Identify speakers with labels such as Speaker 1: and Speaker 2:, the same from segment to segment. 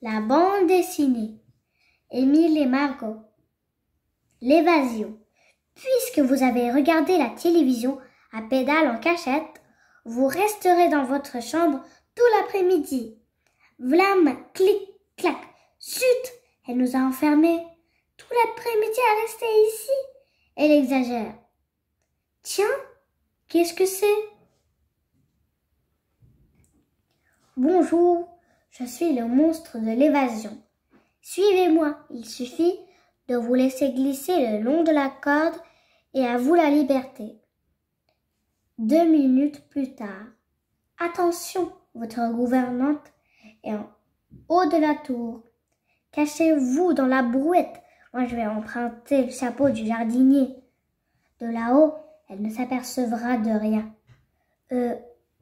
Speaker 1: La bande dessinée. Émile et Margot. L'évasion. Puisque vous avez regardé la télévision à pédale en cachette, vous resterez dans votre chambre tout l'après-midi. Vlam, clic, clac. chut, Elle nous a enfermés. Tout l'après-midi à rester ici Elle exagère. Tiens, qu'est-ce que c'est Bonjour, je suis le monstre de l'évasion. Suivez-moi, il suffit de vous laisser glisser le long de la corde et à vous la liberté. Deux minutes plus tard, attention, votre gouvernante est en haut de la tour. Cachez-vous dans la brouette. Moi, je vais emprunter le chapeau du jardinier. De là-haut, elle ne s'apercevra de rien. Euh,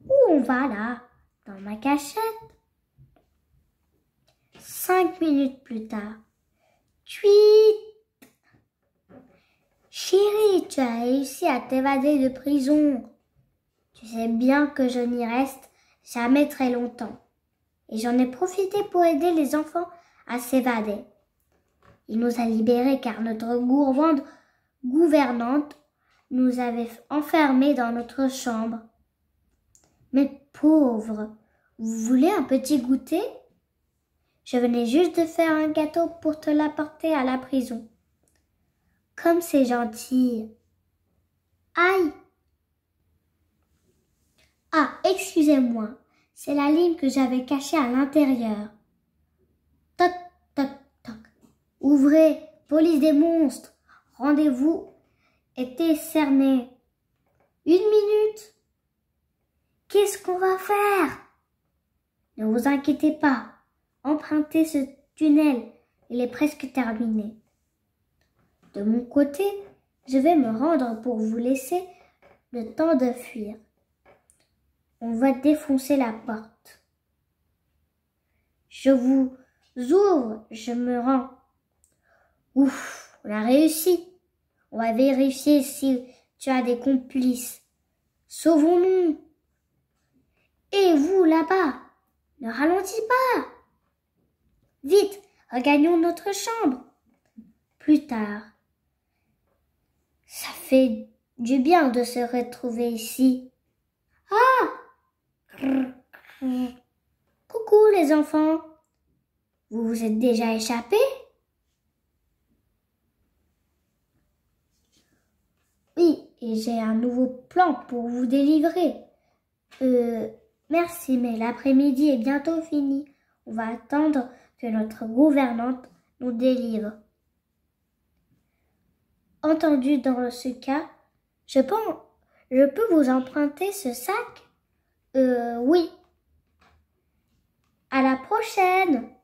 Speaker 1: où on va là Dans ma cachette Cinq minutes plus tard. Tweet Chérie, tu as réussi à t'évader de prison. Tu sais bien que je n'y reste jamais très longtemps. Et j'en ai profité pour aider les enfants à s'évader. Il nous a libérés car notre gourmande gouvernante nous avait enfermés dans notre chambre. Mais pauvre, vous voulez un petit goûter je venais juste de faire un gâteau pour te l'apporter à la prison. Comme c'est gentil. Aïe. Ah, excusez-moi, c'est la lime que j'avais cachée à l'intérieur. Toc, toc, toc. Ouvrez, police des monstres. Rendez-vous était cerné. Une minute. Qu'est-ce qu'on va faire Ne vous inquiétez pas, Empruntez ce tunnel, il est presque terminé. De mon côté, je vais me rendre pour vous laisser le temps de fuir. On va défoncer la porte. Je vous ouvre, je me rends. Ouf, on a réussi. On va vérifier si tu as des complices. Sauvons-nous. Et vous là-bas, ne ralentis pas. Vite, regagnons notre chambre. Plus tard. Ça fait du bien de se retrouver ici. Ah Coucou les enfants. Vous vous êtes déjà échappés Oui, et j'ai un nouveau plan pour vous délivrer. Euh, merci, mais l'après-midi est bientôt fini. On va attendre que notre gouvernante nous délivre. Entendu dans ce cas, je peux, je peux vous emprunter ce sac Euh, oui. À la prochaine!